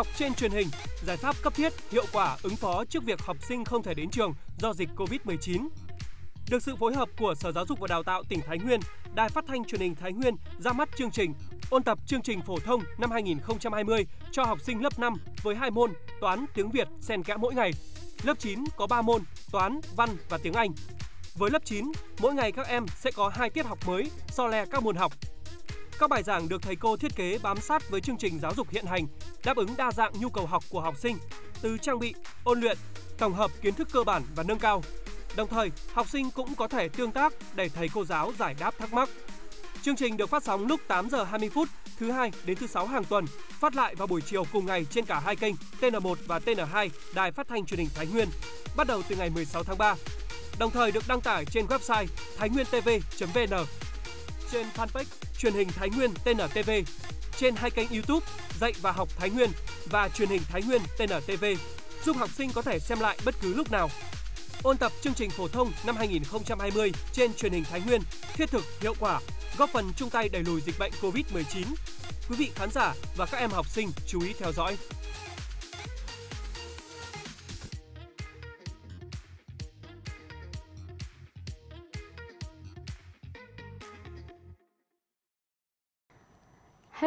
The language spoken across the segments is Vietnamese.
học trên truyền hình, giải pháp cấp thiết, hiệu quả ứng phó trước việc học sinh không thể đến trường do dịch Covid-19. Được sự phối hợp của Sở Giáo dục và Đào tạo tỉnh Thái Nguyên, Đài Phát thanh Truyền hình Thái Nguyên ra mắt chương trình ôn tập chương trình phổ thông năm 2020 cho học sinh lớp 5 với hai môn toán, tiếng Việt xen kẽ mỗi ngày. Lớp 9 có 3 môn toán, văn và tiếng Anh. Với lớp 9, mỗi ngày các em sẽ có hai tiết học mới so le các môn học các bài giảng được thầy cô thiết kế bám sát với chương trình giáo dục hiện hành, đáp ứng đa dạng nhu cầu học của học sinh, từ trang bị, ôn luyện, tổng hợp kiến thức cơ bản và nâng cao. Đồng thời, học sinh cũng có thể tương tác để thầy cô giáo giải đáp thắc mắc. Chương trình được phát sóng lúc 8 giờ 20 phút thứ hai đến thứ sáu hàng tuần, phát lại vào buổi chiều cùng ngày trên cả hai kênh TN1 và TN2 Đài Phát thanh Truyền hình Thái Nguyên, bắt đầu từ ngày 16 tháng 3. Đồng thời được đăng tải trên website thainhuentv.vn trên fanpage truyền hình Thái Nguyên TNTV, trên hai kênh YouTube Dạy và học Thái Nguyên và truyền hình Thái Nguyên TNTV, giúp học sinh có thể xem lại bất cứ lúc nào. Ôn tập chương trình phổ thông năm 2020 trên truyền hình Thái Nguyên thiết thực, hiệu quả, góp phần chung tay đẩy lùi dịch bệnh COVID-19. Quý vị khán giả và các em học sinh chú ý theo dõi.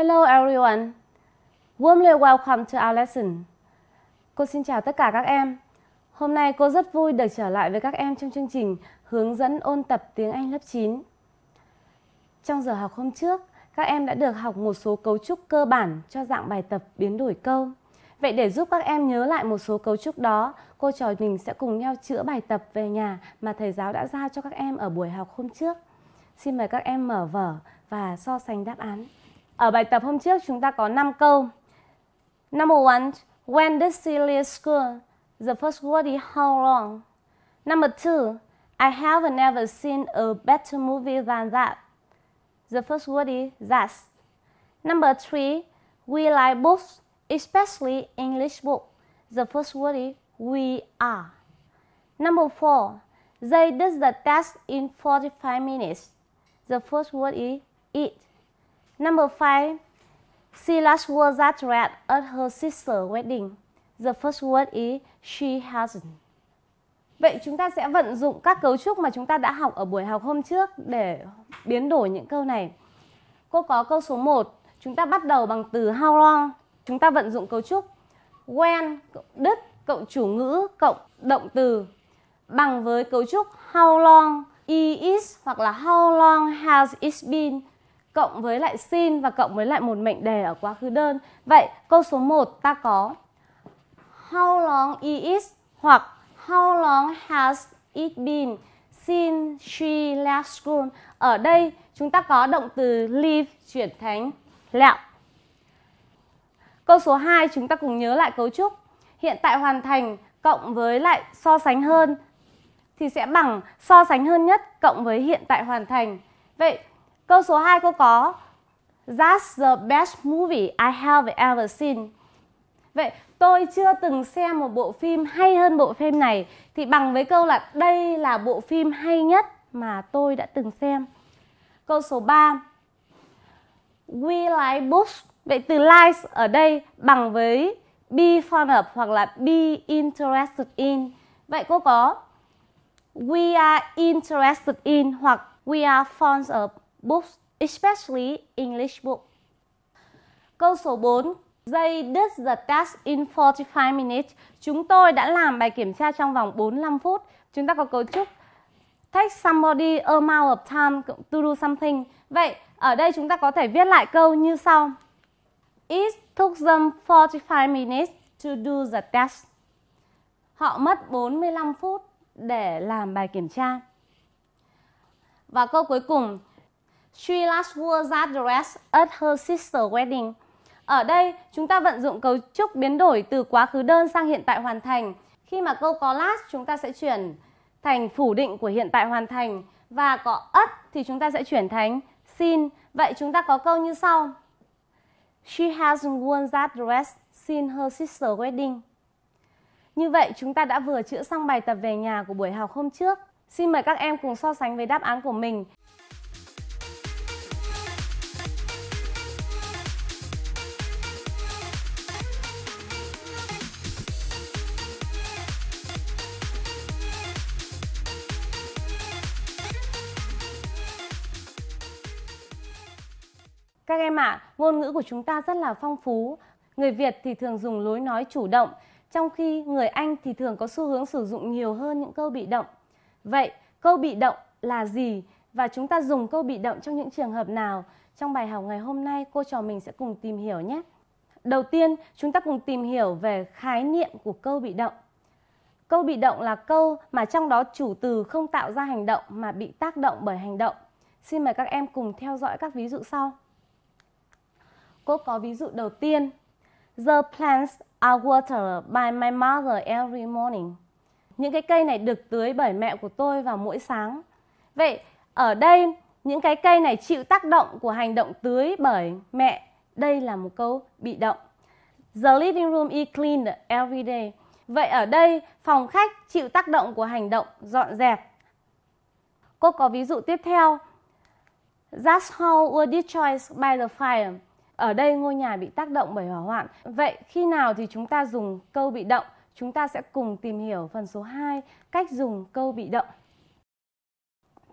Hello everyone. Warmly welcome to our lesson. Cô xin chào tất cả các em. Hôm nay cô rất vui được trở lại với các em trong chương trình hướng dẫn ôn tập tiếng Anh lớp 9. Trong giờ học hôm trước, các em đã được học một số cấu trúc cơ bản cho dạng bài tập biến đổi câu. Vậy để giúp các em nhớ lại một số cấu trúc đó, cô trò mình sẽ cùng nhau chữa bài tập về nhà mà thầy giáo đã giao cho các em ở buổi học hôm trước. Xin mời các em mở vở và so sánh đáp án. Ở bài tập hôm trước chúng ta có 5 câu. Number one, when did Celia school? The first word is how long? Number two, I have never seen a better movie than that. The first word is that. Number three, we like books, especially English book The first word is we are. Number four, they did the test in 45 minutes. The first word is it. Number five, she last word that read at her sister's wedding. The first word is she hasn't. Vậy chúng ta sẽ vận dụng các cấu trúc mà chúng ta đã học ở buổi học hôm trước để biến đổi những câu này. Cô có câu số 1, chúng ta bắt đầu bằng từ how long. Chúng ta vận dụng cấu trúc when cộng đức cộng chủ ngữ cộng động từ bằng với cấu trúc how long is, is hoặc là how long has it been cộng với lại sin và cộng với lại một mệnh đề ở quá khứ đơn. Vậy câu số 1 ta có How long is hoặc How long has it been since she left school? Ở đây chúng ta có động từ leave chuyển thành left Câu số 2 chúng ta cùng nhớ lại cấu trúc. Hiện tại hoàn thành cộng với lại so sánh hơn thì sẽ bằng so sánh hơn nhất cộng với hiện tại hoàn thành. Vậy Câu số 2 cô có That's the best movie I have ever seen. Vậy tôi chưa từng xem một bộ phim hay hơn bộ phim này thì bằng với câu là đây là bộ phim hay nhất mà tôi đã từng xem. Câu số 3. We like books. Vậy từ likes ở đây bằng với be fond of hoặc là be interested in. Vậy cô có we are interested in hoặc we are fond of books, especially English books. Câu số 4. They did the test in 45 minutes. Chúng tôi đã làm bài kiểm tra trong vòng 45 phút. Chúng ta có cấu trúc take somebody amount of time to do something. Vậy ở đây chúng ta có thể viết lại câu như sau. It took them 45 minutes to do the test. Họ mất 45 phút để làm bài kiểm tra. Và câu cuối cùng, She last wore that dress at her sister's wedding. Ở đây, chúng ta vận dụng cấu trúc biến đổi từ quá khứ đơn sang hiện tại hoàn thành. Khi mà câu có last, chúng ta sẽ chuyển thành phủ định của hiện tại hoàn thành. Và có at thì chúng ta sẽ chuyển thành sin. Vậy chúng ta có câu như sau. She hasn't worn that dress since her sister's wedding. Như vậy, chúng ta đã vừa chữa xong bài tập về nhà của buổi học hôm trước. Xin mời các em cùng so sánh với đáp án của mình. em ạ, à, ngôn ngữ của chúng ta rất là phong phú. Người Việt thì thường dùng lối nói chủ động, trong khi người Anh thì thường có xu hướng sử dụng nhiều hơn những câu bị động. Vậy, câu bị động là gì và chúng ta dùng câu bị động trong những trường hợp nào? Trong bài học ngày hôm nay, cô trò mình sẽ cùng tìm hiểu nhé. Đầu tiên, chúng ta cùng tìm hiểu về khái niệm của câu bị động. Câu bị động là câu mà trong đó chủ từ không tạo ra hành động mà bị tác động bởi hành động. Xin mời các em cùng theo dõi các ví dụ sau. Cô có ví dụ đầu tiên. The plants are watered by my mother every morning. Những cái cây này được tưới bởi mẹ của tôi vào mỗi sáng. Vậy ở đây những cái cây này chịu tác động của hành động tưới bởi mẹ. Đây là một câu bị động. The living room is cleaned every day. Vậy ở đây phòng khách chịu tác động của hành động dọn dẹp. Cô có ví dụ tiếp theo. That's how were destroyed by the fire. Ở đây ngôi nhà bị tác động bởi hỏa hoạn. Vậy khi nào thì chúng ta dùng câu bị động? Chúng ta sẽ cùng tìm hiểu phần số 2, cách dùng câu bị động.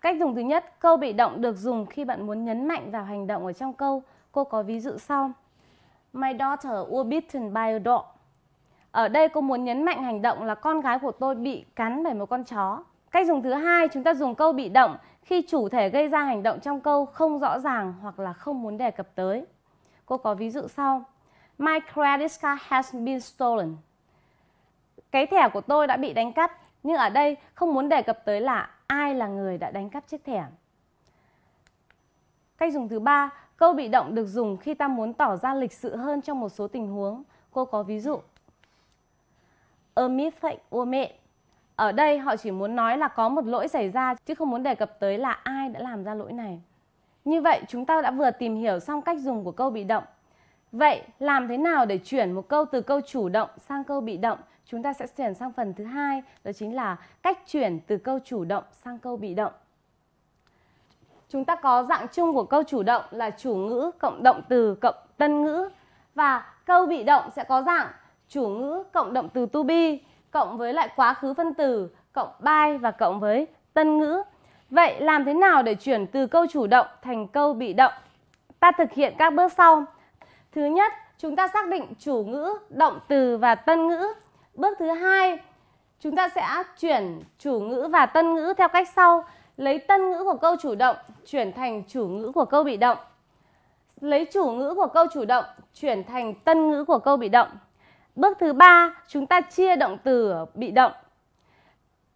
Cách dùng thứ nhất, câu bị động được dùng khi bạn muốn nhấn mạnh vào hành động ở trong câu. Cô có ví dụ sau. My daughter was bitten by a dog. Ở đây cô muốn nhấn mạnh hành động là con gái của tôi bị cắn bởi một con chó. Cách dùng thứ hai, chúng ta dùng câu bị động khi chủ thể gây ra hành động trong câu không rõ ràng hoặc là không muốn đề cập tới. Cô có ví dụ sau. My credit card has been stolen. Cái thẻ của tôi đã bị đánh cắp, nhưng ở đây không muốn đề cập tới là ai là người đã đánh cắp chiếc thẻ. Cách dùng thứ ba, câu bị động được dùng khi ta muốn tỏ ra lịch sự hơn trong một số tình huống. Cô có ví dụ. A mistake was made. Ở đây họ chỉ muốn nói là có một lỗi xảy ra chứ không muốn đề cập tới là ai đã làm ra lỗi này. Như vậy chúng ta đã vừa tìm hiểu xong cách dùng của câu bị động. Vậy làm thế nào để chuyển một câu từ câu chủ động sang câu bị động? Chúng ta sẽ chuyển sang phần thứ hai, đó chính là cách chuyển từ câu chủ động sang câu bị động. Chúng ta có dạng chung của câu chủ động là chủ ngữ cộng động từ cộng tân ngữ và câu bị động sẽ có dạng chủ ngữ cộng động từ to be cộng với lại quá khứ phân từ cộng by và cộng với tân ngữ. Vậy làm thế nào để chuyển từ câu chủ động thành câu bị động? Ta thực hiện các bước sau. Thứ nhất, chúng ta xác định chủ ngữ, động từ và tân ngữ. Bước thứ hai, chúng ta sẽ chuyển chủ ngữ và tân ngữ theo cách sau. Lấy tân ngữ của câu chủ động chuyển thành chủ ngữ của câu bị động. Lấy chủ ngữ của câu chủ động chuyển thành tân ngữ của câu bị động. Bước thứ ba, chúng ta chia động từ bị động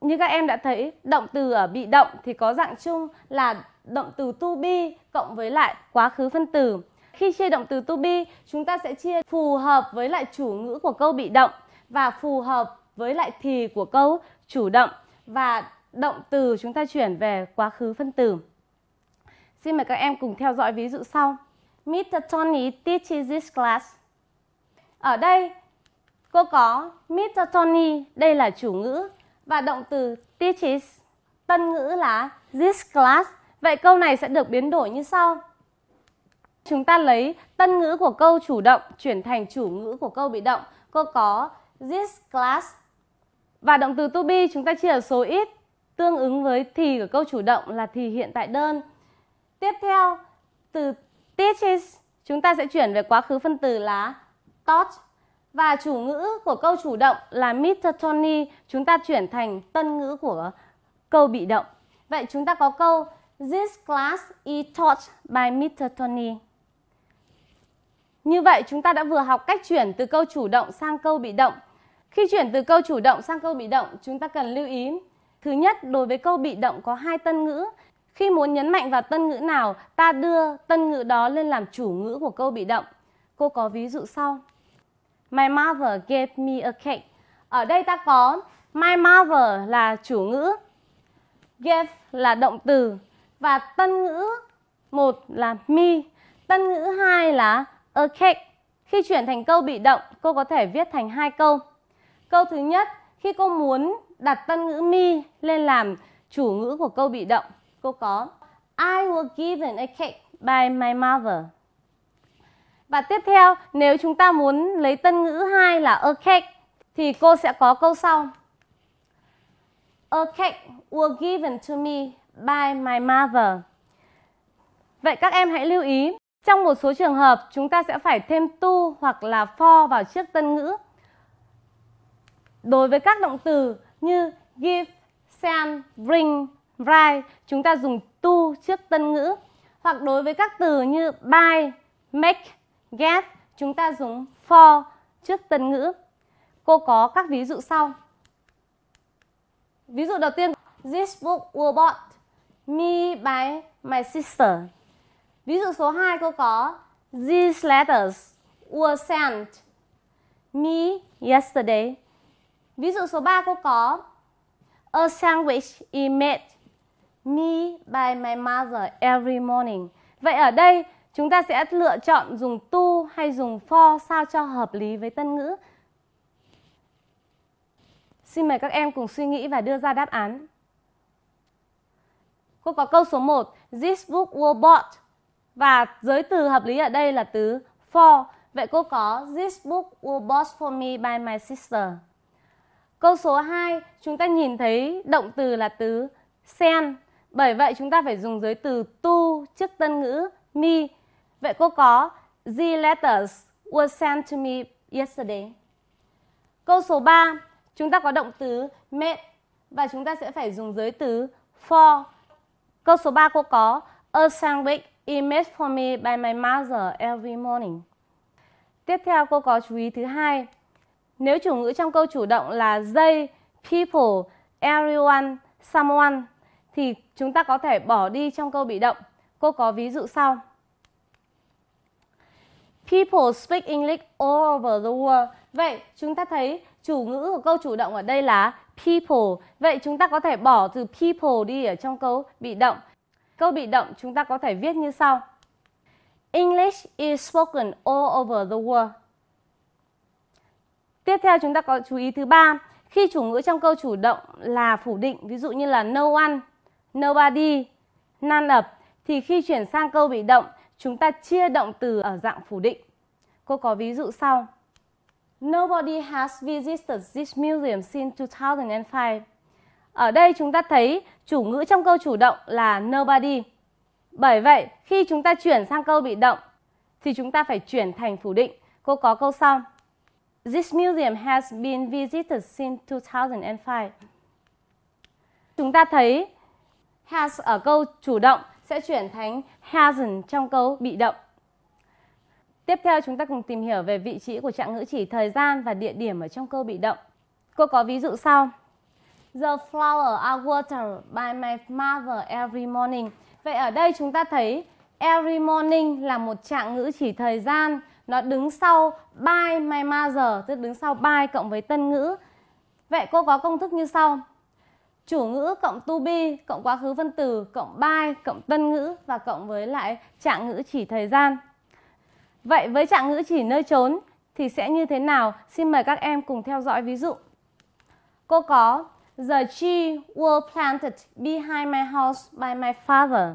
như các em đã thấy, động từ ở bị động thì có dạng chung là động từ to be cộng với lại quá khứ phân từ. Khi chia động từ to be, chúng ta sẽ chia phù hợp với lại chủ ngữ của câu bị động và phù hợp với lại thì của câu chủ động và động từ chúng ta chuyển về quá khứ phân từ. Xin mời các em cùng theo dõi ví dụ sau. Mr. Tony teaches this class. Ở đây, cô có Mr. Tony, đây là chủ ngữ và động từ teaches tân ngữ là this class. Vậy câu này sẽ được biến đổi như sau. Chúng ta lấy tân ngữ của câu chủ động chuyển thành chủ ngữ của câu bị động. Cô có this class và động từ to be chúng ta chia ở số ít tương ứng với thì của câu chủ động là thì hiện tại đơn. Tiếp theo, từ teaches chúng ta sẽ chuyển về quá khứ phân từ là taught và chủ ngữ của câu chủ động là Mr. Tony, chúng ta chuyển thành tân ngữ của câu bị động. Vậy chúng ta có câu This class is taught by Mr. Tony. Như vậy chúng ta đã vừa học cách chuyển từ câu chủ động sang câu bị động. Khi chuyển từ câu chủ động sang câu bị động, chúng ta cần lưu ý. Thứ nhất, đối với câu bị động có hai tân ngữ. Khi muốn nhấn mạnh vào tân ngữ nào, ta đưa tân ngữ đó lên làm chủ ngữ của câu bị động. Cô có ví dụ sau. My mother gave me a cake. Ở đây ta có my mother là chủ ngữ, gave là động từ và tân ngữ một là me, tân ngữ hai là a cake. Khi chuyển thành câu bị động, cô có thể viết thành hai câu. Câu thứ nhất, khi cô muốn đặt tân ngữ me lên làm chủ ngữ của câu bị động, cô có I was given a cake by my mother. Và tiếp theo, nếu chúng ta muốn lấy tân ngữ 2 là a cake thì cô sẽ có câu sau. A cake was given to me by my mother. Vậy các em hãy lưu ý, trong một số trường hợp chúng ta sẽ phải thêm to hoặc là for vào trước tân ngữ. Đối với các động từ như give, send, bring, write, chúng ta dùng to trước tân ngữ. Hoặc đối với các từ như buy, make, get chúng ta dùng for trước tân ngữ. Cô có các ví dụ sau. Ví dụ đầu tiên, this book was bought me by my sister. Ví dụ số 2 cô có these letters were sent me yesterday. Ví dụ số 3 cô có A sandwich is made me by my mother every morning. Vậy ở đây Chúng ta sẽ lựa chọn dùng tu hay dùng for sao cho hợp lý với tân ngữ. Xin mời các em cùng suy nghĩ và đưa ra đáp án. Cô có câu số 1, this book was bought. Và giới từ hợp lý ở đây là từ for. Vậy cô có this book was bought for me by my sister. Câu số 2, chúng ta nhìn thấy động từ là từ send. Bởi vậy chúng ta phải dùng giới từ to trước tân ngữ me Vậy cô có The letters were sent to me yesterday. Câu số 3, chúng ta có động từ made và chúng ta sẽ phải dùng giới từ for. Câu số 3 cô có A sandwich is made for me by my mother every morning. Tiếp theo cô có chú ý thứ hai. Nếu chủ ngữ trong câu chủ động là they, people, everyone, someone thì chúng ta có thể bỏ đi trong câu bị động. Cô có ví dụ sau. People speak English all over the world. Vậy chúng ta thấy chủ ngữ của câu chủ động ở đây là people. Vậy chúng ta có thể bỏ từ people đi ở trong câu bị động. Câu bị động chúng ta có thể viết như sau. English is spoken all over the world. Tiếp theo chúng ta có chú ý thứ ba. Khi chủ ngữ trong câu chủ động là phủ định, ví dụ như là no one, nobody, none of, thì khi chuyển sang câu bị động chúng ta chia động từ ở dạng phủ định. Cô có ví dụ sau. Nobody has visited this museum since 2005. Ở đây chúng ta thấy chủ ngữ trong câu chủ động là nobody. Bởi vậy, khi chúng ta chuyển sang câu bị động thì chúng ta phải chuyển thành phủ định. Cô có câu sau. This museum has been visited since 2005. Chúng ta thấy has ở câu chủ động sẽ chuyển thành hasn't trong câu bị động. Tiếp theo chúng ta cùng tìm hiểu về vị trí của trạng ngữ chỉ thời gian và địa điểm ở trong câu bị động. Cô có ví dụ sau. The flowers are watered by my mother every morning. Vậy ở đây chúng ta thấy every morning là một trạng ngữ chỉ thời gian. Nó đứng sau by my mother, tức đứng sau by cộng với tân ngữ. Vậy cô có công thức như sau chủ ngữ cộng to be cộng quá khứ phân từ cộng by cộng tân ngữ và cộng với lại trạng ngữ chỉ thời gian. Vậy với trạng ngữ chỉ nơi trốn thì sẽ như thế nào? Xin mời các em cùng theo dõi ví dụ. Cô có The tree was planted behind my house by my father.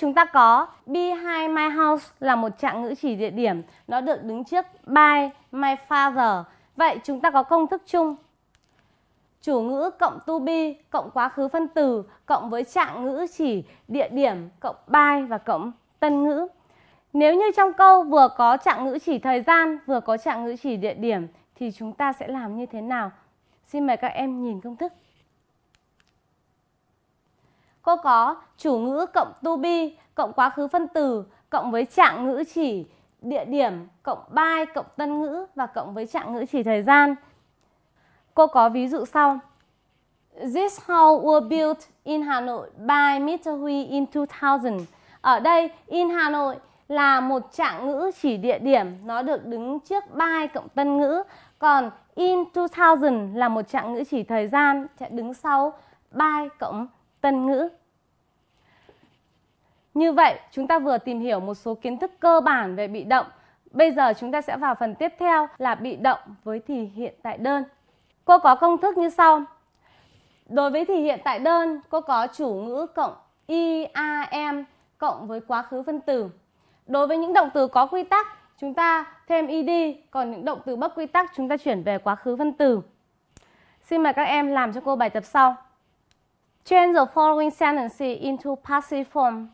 Chúng ta có behind my house là một trạng ngữ chỉ địa điểm, nó được đứng trước by my father. Vậy chúng ta có công thức chung chủ ngữ cộng to be cộng quá khứ phân từ cộng với trạng ngữ chỉ địa điểm cộng by và cộng tân ngữ. Nếu như trong câu vừa có trạng ngữ chỉ thời gian vừa có trạng ngữ chỉ địa điểm thì chúng ta sẽ làm như thế nào? Xin mời các em nhìn công thức. Cô có chủ ngữ cộng to be cộng quá khứ phân từ cộng với trạng ngữ chỉ địa điểm cộng by cộng tân ngữ và cộng với trạng ngữ chỉ thời gian. Cô có ví dụ sau. This hall was built in Hà Nội by Mr. Huy in 2000. Ở đây in Hà Nội là một trạng ngữ chỉ địa điểm, nó được đứng trước by cộng tân ngữ. Còn in 2000 là một trạng ngữ chỉ thời gian, sẽ đứng sau by cộng tân ngữ. Như vậy, chúng ta vừa tìm hiểu một số kiến thức cơ bản về bị động. Bây giờ chúng ta sẽ vào phần tiếp theo là bị động với thì hiện tại đơn. Cô có công thức như sau. Đối với thì hiện tại đơn, cô có chủ ngữ cộng i a IAM cộng với quá khứ phân tử. Đối với những động từ có quy tắc, chúng ta thêm ID, còn những động từ bất quy tắc chúng ta chuyển về quá khứ phân tử. Xin mời các em làm cho cô bài tập sau. Change the following sentences into passive form.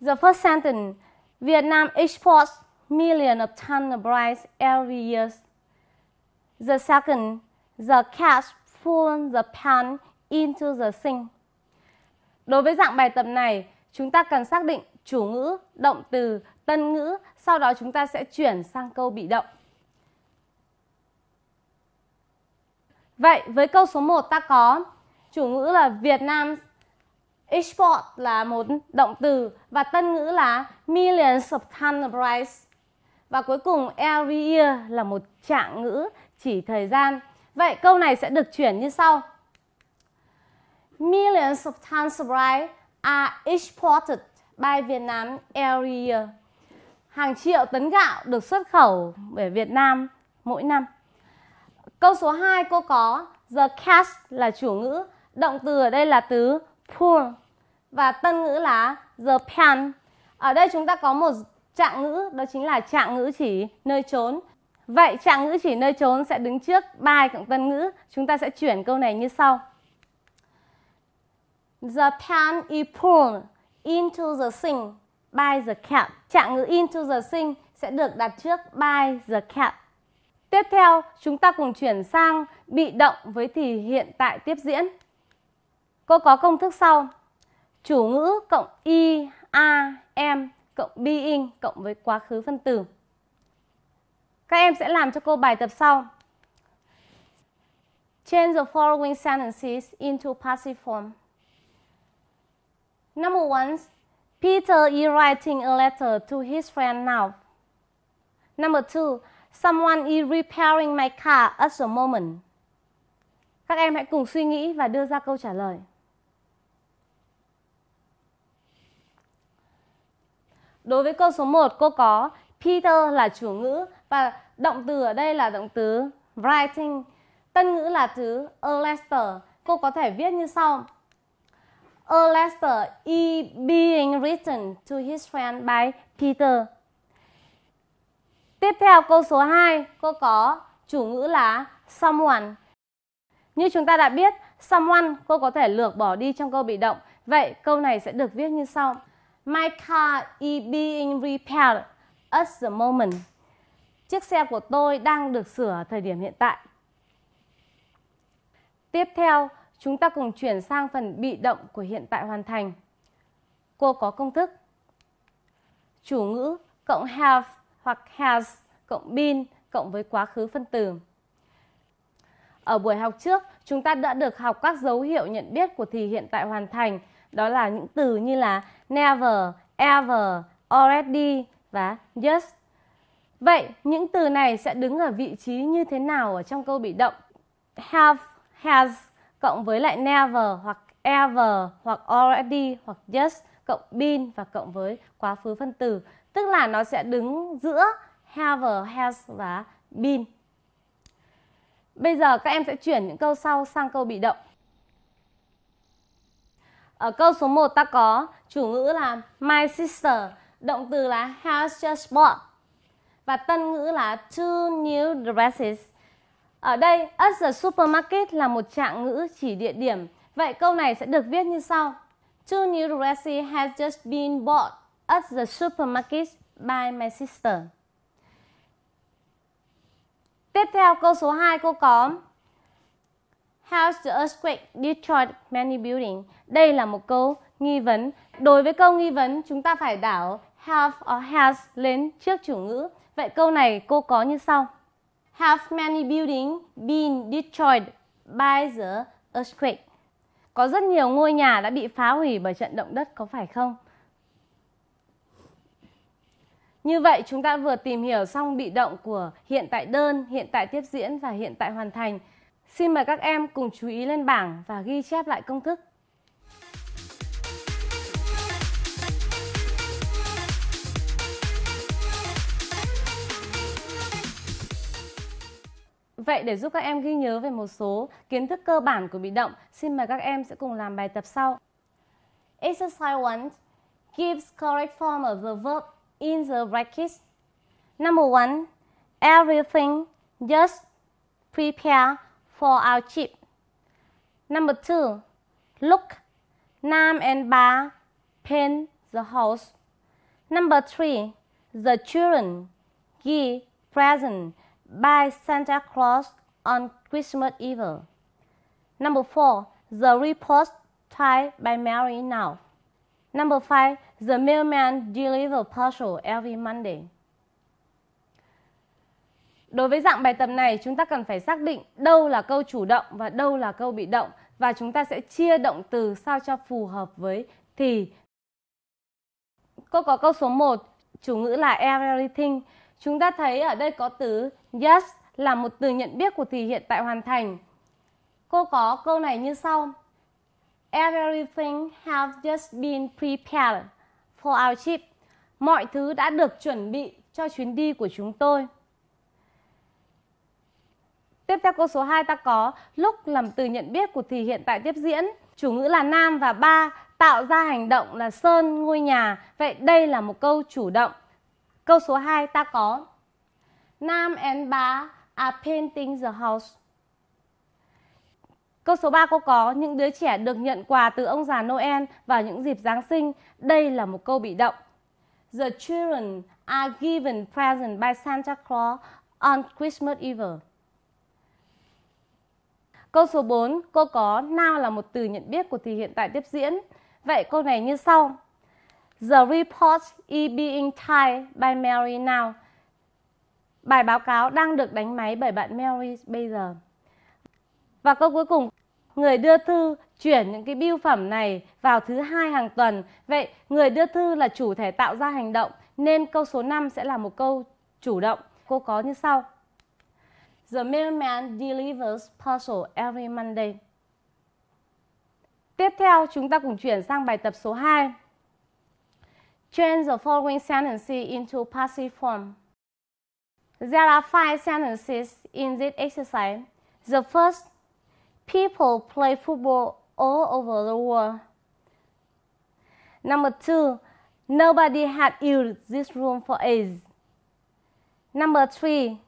The first sentence, Vietnam exports millions of tons of rice every year. The second, The cat pulled the pan into the sink. Đối với dạng bài tập này, chúng ta cần xác định chủ ngữ, động từ, tân ngữ, sau đó chúng ta sẽ chuyển sang câu bị động. Vậy với câu số 1 ta có chủ ngữ là Việt Nam export là một động từ và tân ngữ là millions of tons of rice. Và cuối cùng every year là một trạng ngữ chỉ thời gian Vậy câu này sẽ được chuyển như sau. Millions of tons of rice are exported by Vietnam every year. Hàng triệu tấn gạo được xuất khẩu bởi Việt Nam mỗi năm. Câu số 2 cô có the cat là chủ ngữ, động từ ở đây là từ poor và tân ngữ là the pan. Ở đây chúng ta có một trạng ngữ đó chính là trạng ngữ chỉ nơi trốn Vậy trạng ngữ chỉ nơi trốn sẽ đứng trước 3 cộng tân ngữ. Chúng ta sẽ chuyển câu này như sau. The pan is pulled into the sink by the cat. Trạng ngữ into the sink sẽ được đặt trước by the cat. Tiếp theo, chúng ta cùng chuyển sang bị động với thì hiện tại tiếp diễn. Cô có công thức sau. Chủ ngữ cộng I, A, M cộng being cộng với quá khứ phân tử. Các em sẽ làm cho cô bài tập sau. Change the following sentences into passive form. Number one, Peter is writing a letter to his friend now. Number two, someone is repairing my car at the moment. Các em hãy cùng suy nghĩ và đưa ra câu trả lời. Đối với câu số 1, cô có Peter là chủ ngữ và Động từ ở đây là động từ writing. Tân ngữ là từ a letter. Cô có thể viết như sau. A letter is being written to his friend by Peter. Tiếp theo câu số 2, cô có chủ ngữ là someone. Như chúng ta đã biết, someone cô có thể lược bỏ đi trong câu bị động. Vậy câu này sẽ được viết như sau. My car is being repaired at the moment. Chiếc xe của tôi đang được sửa thời điểm hiện tại. Tiếp theo, chúng ta cùng chuyển sang phần bị động của hiện tại hoàn thành. Cô có công thức. Chủ ngữ cộng have hoặc has cộng been cộng với quá khứ phân từ. Ở buổi học trước, chúng ta đã được học các dấu hiệu nhận biết của thì hiện tại hoàn thành, đó là những từ như là never, ever, already và just Vậy những từ này sẽ đứng ở vị trí như thế nào ở trong câu bị động? Have, has cộng với lại never hoặc ever hoặc already hoặc just cộng been và cộng với quá khứ phân từ. Tức là nó sẽ đứng giữa have, has và been. Bây giờ các em sẽ chuyển những câu sau sang câu bị động. Ở câu số 1 ta có chủ ngữ là my sister, động từ là has just bought và tân ngữ là two new dresses. Ở đây, at the supermarket là một trạng ngữ chỉ địa điểm. Vậy câu này sẽ được viết như sau. Two new dresses has just been bought at the supermarket by my sister. Tiếp theo câu số 2 cô có How's the earthquake destroyed many buildings? Đây là một câu nghi vấn. Đối với câu nghi vấn, chúng ta phải đảo have or has lên trước chủ ngữ. Vậy câu này cô có như sau. Have many buildings been destroyed by the earthquake? Có rất nhiều ngôi nhà đã bị phá hủy bởi trận động đất có phải không? Như vậy chúng ta vừa tìm hiểu xong bị động của hiện tại đơn, hiện tại tiếp diễn và hiện tại hoàn thành. Xin mời các em cùng chú ý lên bảng và ghi chép lại công thức. Vậy để giúp các em ghi nhớ về một số kiến thức cơ bản của bị động, xin mời các em sẽ cùng làm bài tập sau. Exercise 1 gives correct form of the verb in the brackets. Number 1, everything just prepare for our trip. Number 2, look, Nam and Ba paint the house. Number 3, the children give present by Santa Claus on Christmas Eve. Number four, the report typed by Mary now. Number five, the mailman deliver parcel every Monday. Đối với dạng bài tập này, chúng ta cần phải xác định đâu là câu chủ động và đâu là câu bị động và chúng ta sẽ chia động từ sao cho phù hợp với thì. Cô có câu số 1, chủ ngữ là everything. Chúng ta thấy ở đây có từ yes là một từ nhận biết của thì hiện tại hoàn thành. Cô có câu này như sau. Everything has just been prepared for our trip. Mọi thứ đã được chuẩn bị cho chuyến đi của chúng tôi. Tiếp theo câu số 2 ta có lúc làm từ nhận biết của thì hiện tại tiếp diễn. Chủ ngữ là nam và ba tạo ra hành động là sơn ngôi nhà. Vậy đây là một câu chủ động. Câu số 2 ta có Nam and ba are painting the house. Câu số 3 cô có những đứa trẻ được nhận quà từ ông già Noel vào những dịp Giáng sinh. Đây là một câu bị động. The children are given presents by Santa Claus on Christmas Eve. Câu số 4, cô có nào là một từ nhận biết của thì hiện tại tiếp diễn. Vậy câu này như sau. The report is e being typed by Mary now. Bài báo cáo đang được đánh máy bởi bạn Mary bây giờ. Và câu cuối cùng, người đưa thư chuyển những cái bưu phẩm này vào thứ hai hàng tuần. Vậy người đưa thư là chủ thể tạo ra hành động nên câu số 5 sẽ là một câu chủ động. Cô có như sau. The mailman delivers parcel every Monday. Tiếp theo chúng ta cùng chuyển sang bài tập số 2. Change the following sentences into passive form. There are five sentences in this exercise. The first, people play football all over the world. Number two, nobody had used this room for ages. Number three,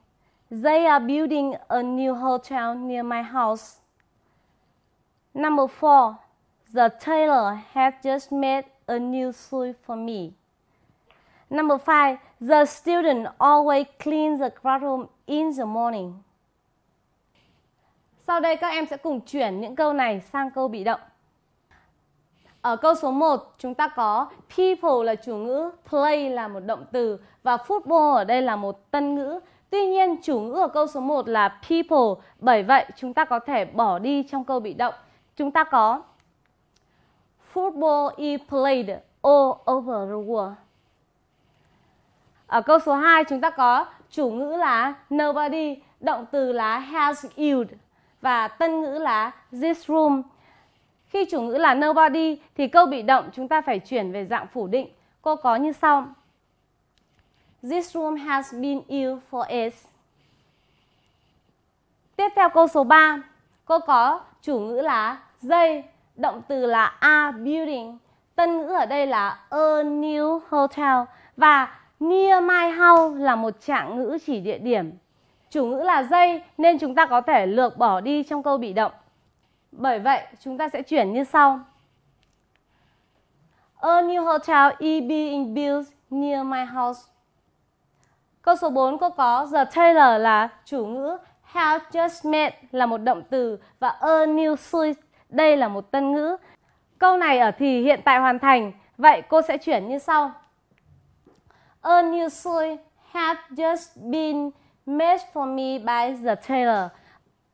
they are building a new hotel near my house. Number four, the tailor had just made a new suit for me. Number five, the student always cleans the classroom in the morning. Sau đây các em sẽ cùng chuyển những câu này sang câu bị động. Ở câu số 1 chúng ta có people là chủ ngữ, play là một động từ và football ở đây là một tân ngữ. Tuy nhiên chủ ngữ ở câu số 1 là people, bởi vậy chúng ta có thể bỏ đi trong câu bị động. Chúng ta có football is played all over the world. Ở câu số 2 chúng ta có chủ ngữ là nobody, động từ là has you và tân ngữ là this room. Khi chủ ngữ là nobody thì câu bị động chúng ta phải chuyển về dạng phủ định. Cô có như sau. This room has been ill for us. Tiếp theo câu số 3, cô có chủ ngữ là they Động từ là a building. Tân ngữ ở đây là a new hotel và near my house là một trạng ngữ chỉ địa điểm. Chủ ngữ là dây nên chúng ta có thể lược bỏ đi trong câu bị động. Bởi vậy, chúng ta sẽ chuyển như sau. A new hotel is e being built near my house. Câu số 4 cô có The Taylor là chủ ngữ Have just met là một động từ và a new suit đây là một tân ngữ. Câu này ở thì hiện tại hoàn thành. Vậy cô sẽ chuyển như sau. A new suit has just been made for me by the tailor.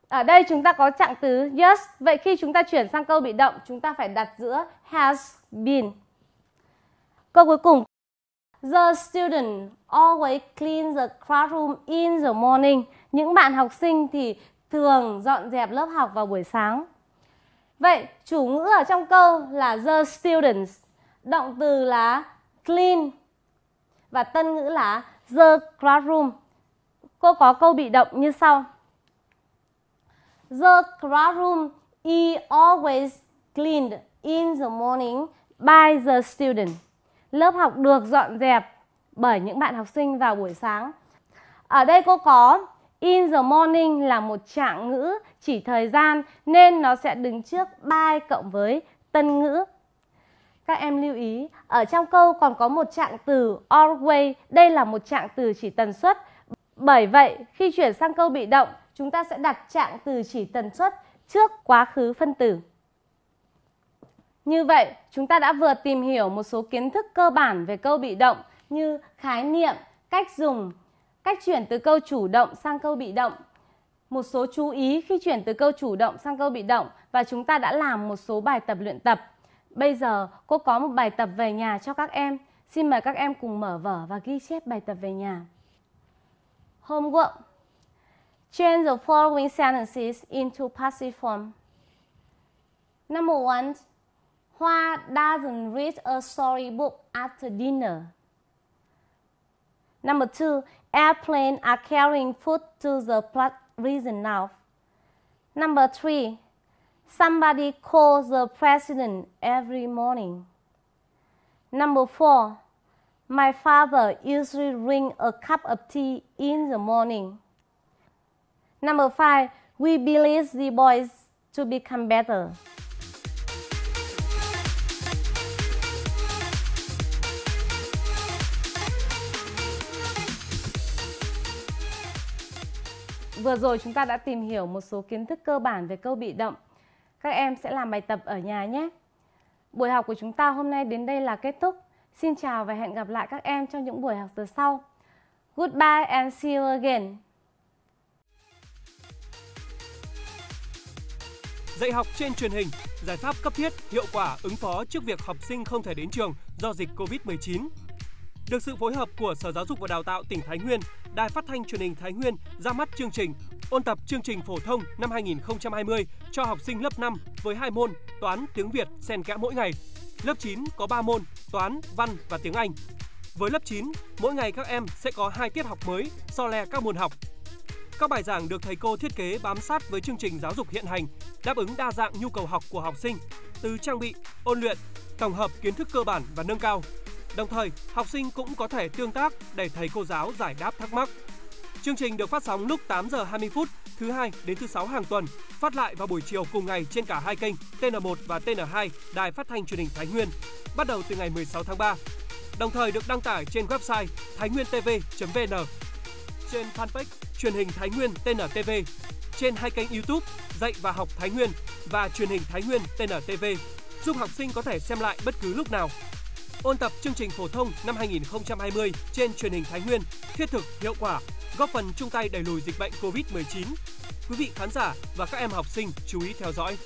Ở đây chúng ta có trạng từ just. Vậy khi chúng ta chuyển sang câu bị động, chúng ta phải đặt giữa has been. Câu cuối cùng. The student always clean the classroom in the morning. Những bạn học sinh thì thường dọn dẹp lớp học vào buổi sáng. Vậy chủ ngữ ở trong câu là the students, động từ là clean và tân ngữ là the classroom. Cô có câu bị động như sau. The classroom is e always cleaned in the morning by the student. Lớp học được dọn dẹp bởi những bạn học sinh vào buổi sáng. Ở đây cô có In the morning là một trạng ngữ chỉ thời gian nên nó sẽ đứng trước by cộng với tân ngữ. Các em lưu ý, ở trong câu còn có một trạng từ always, đây là một trạng từ chỉ tần suất. Bởi vậy, khi chuyển sang câu bị động, chúng ta sẽ đặt trạng từ chỉ tần suất trước quá khứ phân tử. Như vậy, chúng ta đã vừa tìm hiểu một số kiến thức cơ bản về câu bị động như khái niệm, cách dùng, Cách chuyển từ câu chủ động sang câu bị động. Một số chú ý khi chuyển từ câu chủ động sang câu bị động và chúng ta đã làm một số bài tập luyện tập. Bây giờ cô có một bài tập về nhà cho các em. Xin mời các em cùng mở vở và ghi chép bài tập về nhà. Homework. Change the following sentences into passive form. Number one, Hoa doesn't read a storybook after dinner. Number two, Airplanes are carrying food to the region now. Number three, somebody calls the president every morning. Number four, my father usually drink a cup of tea in the morning. Number five, we believe the boys to become better. Vừa rồi chúng ta đã tìm hiểu một số kiến thức cơ bản về câu bị động. Các em sẽ làm bài tập ở nhà nhé. Buổi học của chúng ta hôm nay đến đây là kết thúc. Xin chào và hẹn gặp lại các em trong những buổi học từ sau. Goodbye and see you again. Dạy học trên truyền hình, giải pháp cấp thiết, hiệu quả ứng phó trước việc học sinh không thể đến trường do dịch Covid-19 được sự phối hợp của Sở Giáo dục và Đào tạo tỉnh Thái Nguyên, Đài Phát thanh Truyền hình Thái Nguyên ra mắt chương trình ôn tập chương trình phổ thông năm 2020 cho học sinh lớp 5 với hai môn toán, tiếng Việt xen kẽ mỗi ngày. Lớp 9 có 3 môn toán, văn và tiếng Anh. Với lớp 9, mỗi ngày các em sẽ có hai tiết học mới so le các môn học. Các bài giảng được thầy cô thiết kế bám sát với chương trình giáo dục hiện hành, đáp ứng đa dạng nhu cầu học của học sinh, từ trang bị, ôn luyện, tổng hợp kiến thức cơ bản và nâng cao Đồng thời, học sinh cũng có thể tương tác để thầy cô giáo giải đáp thắc mắc. Chương trình được phát sóng lúc 8 giờ 20 phút thứ hai đến thứ sáu hàng tuần, phát lại vào buổi chiều cùng ngày trên cả hai kênh TN1 và TN2 Đài Phát thanh Truyền hình Thái Nguyên, bắt đầu từ ngày 16 tháng 3. Đồng thời được đăng tải trên website thainhuentv.vn, trên fanpage Truyền hình Thái Nguyên TNTV, trên hai kênh YouTube Dạy và học Thái Nguyên và Truyền hình Thái Nguyên TNTV, giúp học sinh có thể xem lại bất cứ lúc nào ôn tập chương trình phổ thông năm 2020 trên truyền hình Thái Nguyên, thiết thực, hiệu quả, góp phần chung tay đẩy lùi dịch bệnh COVID-19. Quý vị khán giả và các em học sinh chú ý theo dõi.